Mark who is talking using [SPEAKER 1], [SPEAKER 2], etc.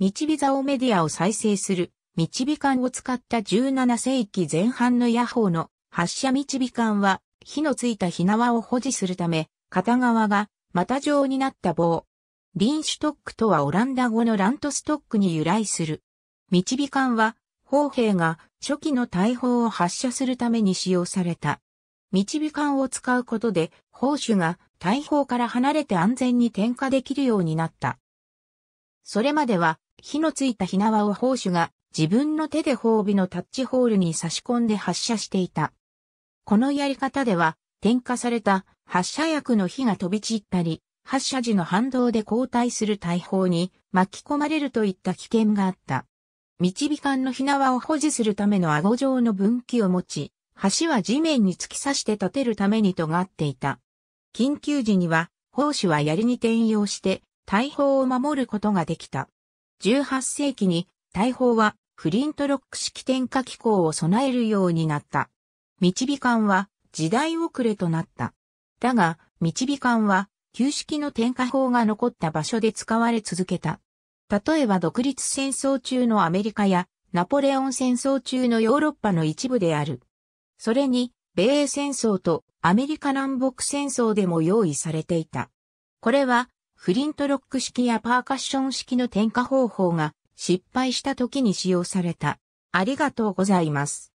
[SPEAKER 1] 導び座をメディアを再生する、導び艦を使った17世紀前半の野砲の発射導び艦は、火のついた火縄を保持するため、片側が股状になった棒。リンシュトックとはオランダ語のラントストックに由来する。導び艦は、砲兵が初期の大砲を発射するために使用された。導び艦を使うことで、砲手が大砲から離れて安全に点火できるようになった。それまでは、火のついた火縄を砲手が自分の手で褒美のタッチホールに差し込んで発射していた。このやり方では、点火された発射薬の火が飛び散ったり、発射時の反動で交代する大砲に巻き込まれるといった危険があった。導管の火縄を保持するための顎状の分岐を持ち、橋は地面に突き刺して立てるために尖っていた。緊急時には、砲手は槍に転用して大砲を守ることができた。18世紀に大砲はフリントロック式点火機構を備えるようになった。導管は時代遅れとなった。だが、導管は旧式の点火砲が残った場所で使われ続けた。例えば独立戦争中のアメリカやナポレオン戦争中のヨーロッパの一部である。それに、米英戦争とアメリカ南北戦争でも用意されていた。これはフリントロック式やパーカッション式の点火方法が失敗した時に使用された。ありがとうございます。